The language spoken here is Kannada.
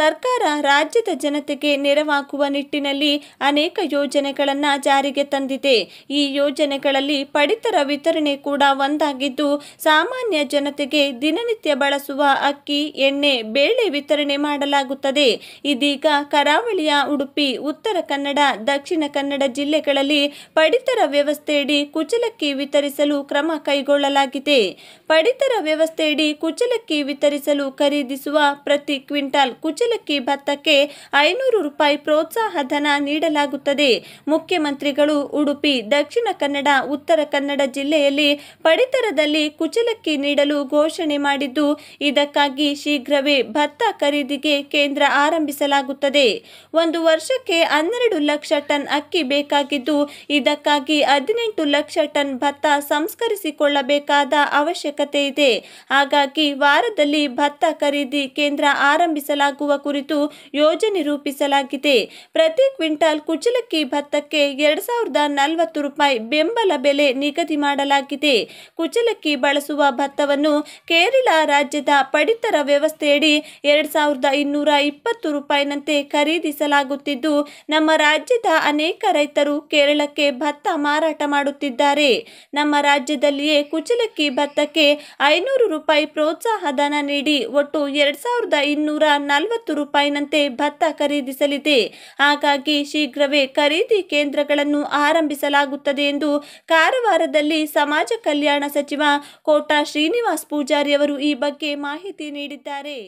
ಸರ್ಕಾರ ರಾಜ್ಯದ ಜನತೆಗೆ ನೆರವಾಗುವ ನಿಟ್ಟಿನಲ್ಲಿ ಅನೇಕ ಯೋಜನೆಗಳನ್ನು ಜಾರಿಗೆ ತಂದಿದೆ ಈ ಯೋಜನೆಗಳಲ್ಲಿ ಪಡಿತರ ವಿತರಣೆ ಕೂಡ ಒಂದಾಗಿದ್ದು ಸಾಮಾನ್ಯ ಜನತೆಗೆ ದಿನನಿತ್ಯ ಬಳಸುವ ಅಕ್ಕಿ ಎಣ್ಣೆ ಬೇಳೆ ವಿತರಣೆ ಮಾಡಲಾಗುತ್ತದೆ ಇದೀಗ ಕರಾವಳಿಯ ಉಡುಪಿ ಉತ್ತರ ಕನ್ನಡ ದಕ್ಷಿಣ ಕನ್ನಡ ಜಿಲ್ಲೆಗಳಲ್ಲಿ ಪಡಿತರ ವ್ಯವಸ್ಥೆಯಡಿ ಕುಚಲಕ್ಕಿ ವಿತರಿಸಲು ಕ್ರಮ ಕೈಗೊಳ್ಳಲಾಗಿದೆ ಪಡಿತರ ವ್ಯವಸ್ಥೆಯಡಿ ಕುಚಲಕ್ಕಿ ವಿತರಿಸಲು ಖರೀದಿಸುವ ಪ್ರತಿ ಕ್ವಿಂಟಾಲ್ ಕುಚಲ ಏಲಕ್ಕಿ ಭತ್ತಕ್ಕೆ ಐನೂರು ರೂಪಾಯಿ ಪ್ರೋತ್ಸಾಹ ಧನ ನೀಡಲಾಗುತ್ತದೆ ಮುಖ್ಯಮಂತ್ರಿಗಳು ಉಡುಪಿ ದಕ್ಷಿಣ ಕನ್ನಡ ಉತ್ತರ ಕನ್ನಡ ಜಿಲ್ಲೆಯಲ್ಲಿ ಪಡಿತರದಲ್ಲಿ ಕುಚಲಕ್ಕಿ ನೀಡಲು ಘೋಷಣೆ ಮಾಡಿದ್ದು ಇದಕ್ಕಾಗಿ ಶೀಘ್ರವೇ ಭತ್ತ ಖರೀದಿಗೆ ಕೇಂದ್ರ ಆರಂಭಿಸಲಾಗುತ್ತದೆ ಒಂದು ವರ್ಷಕ್ಕೆ ಹನ್ನೆರಡು ಲಕ್ಷ ಟನ್ ಅಕ್ಕಿ ಬೇಕಾಗಿದ್ದು ಇದಕ್ಕಾಗಿ ಹದಿನೆಂಟು ಲಕ್ಷ ಟನ್ ಭತ್ತ ಸಂಸ್ಕರಿಸಿಕೊಳ್ಳಬೇಕಾದ ಅವಶ್ಯಕತೆ ಇದೆ ಹಾಗಾಗಿ ವಾರದಲ್ಲಿ ಭತ್ತ ಖರೀದಿ ಕೇಂದ್ರ ಆರಂಭಿಸಲಾಗುವ ಕುರಿತು ಯೋಜನೆ ರೂಪಿಸಲಾಗಿದೆ ಪ್ರತಿ ಕ್ವಿಂಟಾಲ್ ಕುಚಲಕ್ಕಿ ಭತ್ತಕ್ಕೆ ಎರಡ್ ಸಾವಿರದ ನಲವತ್ತು ರೂಪಾಯಿ ಬೆಂಬಲ ಬೆಲೆ ನಿಗದಿ ಮಾಡಲಾಗಿದೆ ಕುಚಲಕ್ಕಿ ಬಳಸುವ ಭತ್ತವನ್ನು ಕೇರಳ ರಾಜ್ಯದ ಪಡಿತರ ವ್ಯವಸ್ಥೆಯಡಿ ಎರಡ್ ಸಾವಿರದ ಇನ್ನೂರ ಇಪ್ಪತ್ತು ರೂಪಾಯಿನಂತೆ ಖರೀದಿಸಲಾಗುತ್ತಿದ್ದು ನಮ್ಮ ರಾಜ್ಯದ ಅನೇಕ ರೈತರು ಕೇರಳಕ್ಕೆ ಭತ್ತ ಮಾರಾಟ ಮಾಡುತ್ತಿದ್ದಾರೆ ನಮ್ಮ ರಾಜ್ಯದಲ್ಲಿಯೇ ಕುಚಲಕ್ಕಿ ಭತ್ತಕ್ಕೆ ಐನೂರು ರೂಪಾಯಿ ಪ್ರೋತ್ಸಾಹ ಧನ ನೀಡಿ ಒಟ್ಟು ಎರಡ್ ಸಾವಿರದ ಇನ್ನೂರ ನಲವತ್ತು ರೂಪಾಯಿನಂತೆ ಭತ್ತ ಖರೀದಿಸಲಿದೆ ಹಾಗಾಗಿ ಶೀಘ್ರವೇ ಖರೀದಿ ಕೇಂದ್ರಗಳನ್ನು ಆರಂಭಿಸಲಾಗುತ್ತದೆ ಎಂದು ಕಾರವಾರದಲ್ಲಿ ಸಮಾಜ ಕಲ್ಯಾಣ ಸಚಿವ ಕೋಟಾ ಶ್ರೀನಿವಾಸ್ ಪೂಜಾರಿ ಅವರು ಈ ಬಗ್ಗೆ ಮಾಹಿತಿ ನೀಡಿದ್ದಾರೆ